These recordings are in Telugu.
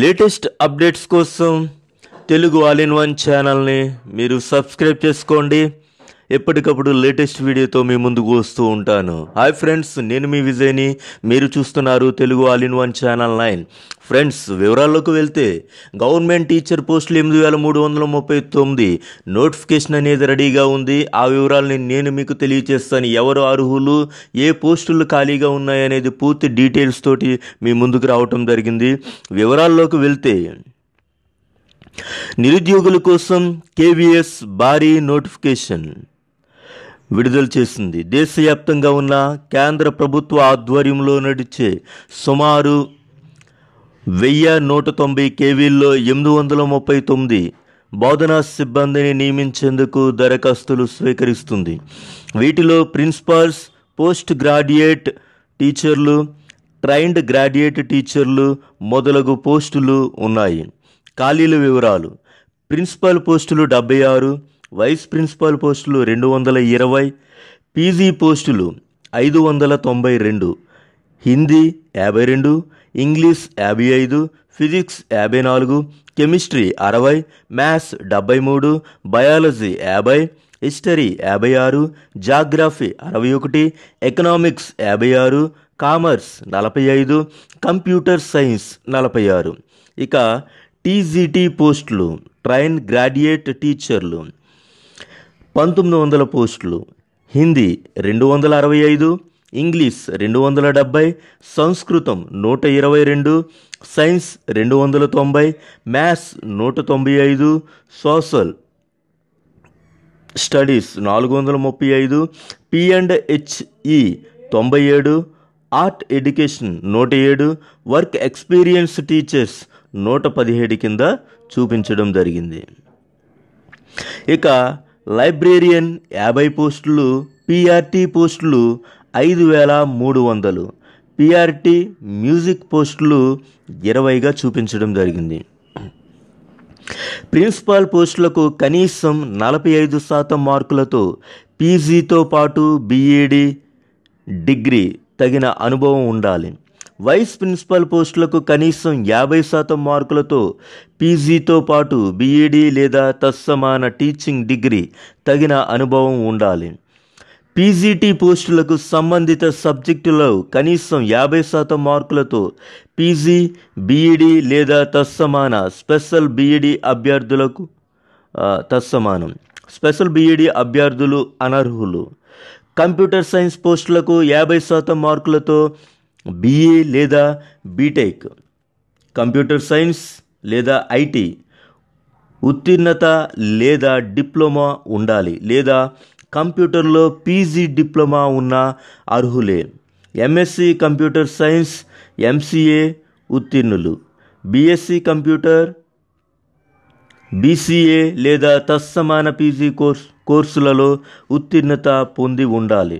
లేటెస్ట్ అప్డేట్స్ కోసం తెలుగు ఆల్ ఇన్ వన్ ఛానల్ని మీరు సబ్స్క్రైబ్ చేసుకోండి ఎప్పటికప్పుడు లేటెస్ట్ వీడియోతో మీ ముందుకు వస్తూ ఉంటాను హాయ్ ఫ్రెండ్స్ నేను మీ విజయ్ని మీరు చూస్తున్నారు Telugu all in one channel nine friends వివరాల్లోకి వెళ్తే గవర్నమెంట్ టీచర్ పోస్టులు ఎనిమిది వేల మూడు వందల ముప్పై తొమ్మిది నోటిఫికేషన్ అనేది రెడీగా ఉంది ఆ వివరాలని నేను మీకు తెలియజేస్తాను ఎవరు అర్హులు ఏ పోస్టులు ఖాళీగా ఉన్నాయనేది పూర్తి డీటెయిల్స్ తోటి మీ ముందుకు రావటం జరిగింది వివరాల్లోకి వెళ్తే నిరుద్యోగుల కోసం కేవీఎస్ భారీ నోటిఫికేషన్ విడుదల చేసింది దేశవ్యాప్తంగా ఉన్న కేంద్ర ప్రభుత్వ ఆధ్వర్యంలో నడిచే సుమారు వెయ్యి నూట తొంభై కేవీల్లో ఎనిమిది వందల ముప్పై తొమ్మిది బోధనా సిబ్బందిని నియమించేందుకు దరఖాస్తులు స్వీకరిస్తుంది వీటిలో ప్రిన్సిపాల్స్ పోస్ట్ గ్రాడ్యుయేట్ టీచర్లు ట్రైన్డ్ గ్రాడ్యుయేట్ టీచర్లు మొదలగు పోస్టులు ఉన్నాయి ఖాళీల వివరాలు ప్రిన్సిపల్ పోస్టులు డెబ్బై ఆరు వైస్ ప్రిన్సిపాల్ పోస్టులు రెండు వందల ఇరవై పీజీ పోస్టులు ఐదు వందల తొంభై రెండు హిందీ యాభై రెండు ఇంగ్లీష్ యాభై ఐదు ఫిజిక్స్ యాభై నాలుగు కెమిస్ట్రీ అరవై మ్యాథ్స్ డెబ్బై మూడు బయాలజీ యాభై హిస్టరీ యాభై ఆరు జాగ్రఫీ అరవై ఒకటి ఎకనామిక్స్ యాభై ఆరు కామర్స్ నలభై ఐదు కంప్యూటర్ సైన్స్ నలభై ఆరు ఇక టీజీటీ పోస్టులు ట్రైన్ గ్రాడ్యుయేట్ టీచర్లు పంతొమ్మిది వందల పోస్టులు హిందీ రెండు వందల అరవై ఐదు ఇంగ్లీష్ రెండు వందల డెబ్బై సంస్కృతం నూట ఇరవై రెండు సైన్స్ రెండు వందల తొంభై మ్యాథ్స్ నూట తొంభై ఐదు సోషల్ స్టడీస్ నాలుగు వందల ముప్పై ఐదు పిఎండ్ హెచ్ఈ తొంభై ఏడు ఆర్ట్ ఎడ్యుకేషన్ నూట ఏడు వర్క్ ఎక్స్పీరియన్స్ టీచర్స్ నూట పదిహేడు కింద చూపించడం జరిగింది ఇక లైబ్రేరియన్ యాభై పోస్టులు పిఆర్టీ పోస్టులు ఐదు వేల మూడు వందలు పిఆర్టీ మ్యూజిక్ పోస్టులు ఇరవైగా చూపించడం జరిగింది ప్రిన్సిపాల్ పోస్టులకు కనీసం నలభై ఐదు శాతం మార్కులతో పీజీతో పాటు బీఈడి డిగ్రీ తగిన అనుభవం ఉండాలి వైస్ ప్రిన్సిపల్ పోస్టులకు కనీసం యాభై శాతం మార్కులతో పీజీతో పాటు బీఈడీ లేదా తత్సమాన టీచింగ్ డిగ్రీ తగిన అనుభవం ఉండాలి పీజీటీ పోస్టులకు సంబంధిత సబ్జెక్టులో కనీసం యాభై శాతం మార్కులతో పీజీ బీఈడీ లేదా తత్సమాన స్పెషల్ బీఈడీ అభ్యర్థులకు తత్సమానం స్పెషల్ బీఈడీ అభ్యర్థులు అనర్హులు కంప్యూటర్ సైన్స్ పోస్టులకు యాభై శాతం మార్కులతో బీఏ లేదా బీటెక్ కంప్యూటర్ సైన్స్ లేదా ఐటీ ఉత్తీర్ణత లేదా డిప్లొమా ఉండాలి లేదా కంప్యూటర్లో పీజీ డిప్లొమా ఉన్న అర్హులే ఎంఎస్సి కంప్యూటర్ సైన్స్ ఎంసీఏ ఉత్తీర్ణులు బీఎస్సీ కంప్యూటర్ బీసీఏ లేదా తత్సమాన పీజీ కోర్స్ కోర్సులలో ఉత్తీర్ణత పొంది ఉండాలి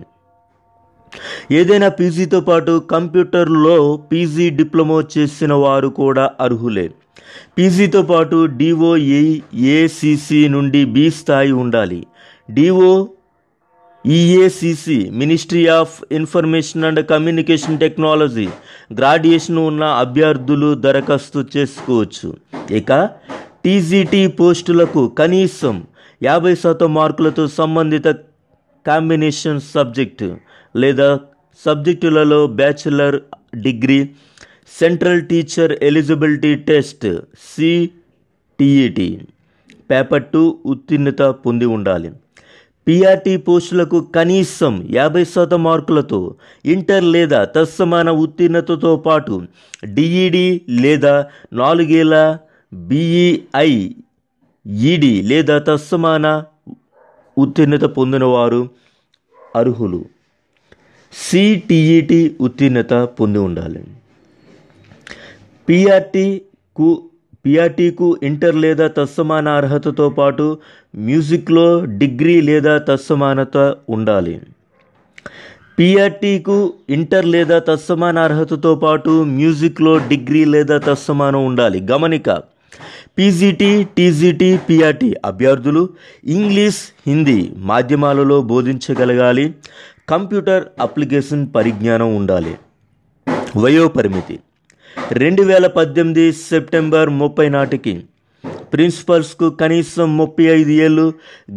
ఏదైనా పీజీతో పాటు కంప్యూటర్లో పీజీ డిప్లొమా చేసిన వారు కూడా అర్హులే పీజీతో పాటు డిఓఈ నుండి బి స్థాయి ఉండాలి DOEACC ministry of information and communication technology graduation ఉన్న అభ్యర్థులు దరఖాస్తు చేసుకోవచ్చు ఇక టీజీటీ పోస్టులకు కనీసం యాభై శాతం మార్కులతో సంబంధిత కాంబినేషన్ సబ్జెక్టు లేదా సబ్జెక్టులలో bachelor degree central teacher eligibility test CTET paper two ఉత్తీర్ణత పొంది ఉండాలి పిఆర్టీ పోస్టులకు కనీసం యాభై శాతం మార్కులతో ఇంటర్ లేదా తత్సమాన ఉత్తీర్ణతతో పాటు డిఈడి లేదా నాలుగేళ్ల బీఈఐ ఈడి లేదా తత్సమాన ఉత్తీర్ణత పొందినవారు అర్హులు సిటిఈటి ఉత్తీర్ణత పొంది ఉండాలి పిఆర్టీకు పిఆర్టీకు ఇంటర్ లేదా తత్సమాన అర్హతతో పాటు మ్యూజిక్లో డిగ్రీ లేదా తత్సమానత ఉండాలి పిఆర్టీకు ఇంటర్ లేదా తత్సమాన అర్హతతో పాటు మ్యూజిక్లో డిగ్రీ లేదా తత్సమానం ఉండాలి గమనిక పీజీటీ టీజీటీ పిఆర్టీ అభ్యర్థులు ఇంగ్లీష్ హిందీ మాధ్యమాలలో బోధించగలగాలి కంప్యూటర్ అప్లికేషన్ పరిజ్ఞానం ఉండాలి వయోపరిమితి రెండు వేల పద్దెనిమిది సెప్టెంబర్ ముప్పై నాటికి ప్రిన్సిపల్స్కు కనీసం ముప్పై ఐదు ఏళ్ళు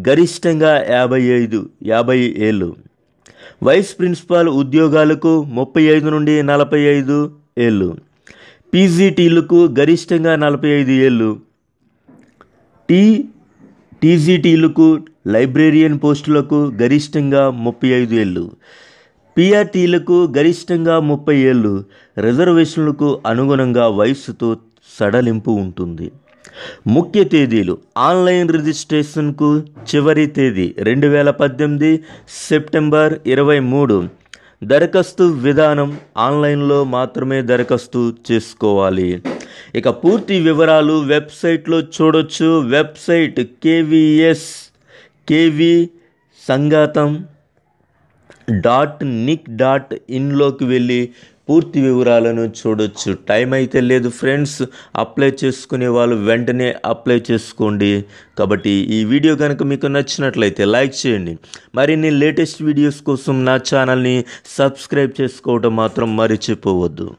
గరిష్టంగా యాభై ఐదు యాభై ఏళ్ళు వైస్ ప్రిన్సిపాల్ ఉద్యోగాలకు ముప్పై ఐదు నుండి నలభై ఐదు ఏళ్ళు పీజీటీలకు గరిష్టంగా నలభై ఐదు ఏళ్ళు టీ టీజీటీలకు లైబ్రేరియన్ పోస్టులకు గరిష్టంగా ముప్పై ఐదు ఏళ్ళు పిఆర్టీలకు గరిష్టంగా ముప్పై ఏళ్ళు రిజర్వేషన్లకు అనుగుణంగా వయస్సుతో సడలింపు ఉంటుంది ముఖ్య తేదీలు ఆన్లైన్ రిజిస్ట్రేషన్కు చివరి తేదీ రెండు వేల పద్దెనిమిది సెప్టెంబర్ ఇరవై మూడు దరఖాస్తు విధానం ఆన్లైన్లో మాత్రమే దరఖాస్తు చేసుకోవాలి ఇక పూర్తి వివరాలు వెబ్సైట్లో చూడొచ్చు website KVS KV Sangathan dot nic dot ఇన్లోకి వెళ్ళి పూర్తి వివరాలను చూడొచ్చు టైం అయితే లేదు ఫ్రెండ్స్ అప్లై చేసుకునే వాళ్ళు వెంటనే అప్లై చేసుకోండి కాబట్టి ఈ వీడియో కనుక మీకు నచ్చినట్లయితే లైక్ చేయండి మరిన్ని లేటెస్ట్ వీడియోస్ కోసం నా ఛానల్ని సబ్స్క్రైబ్ చేసుకోవడం మాత్రం మరిచిపోవద్దు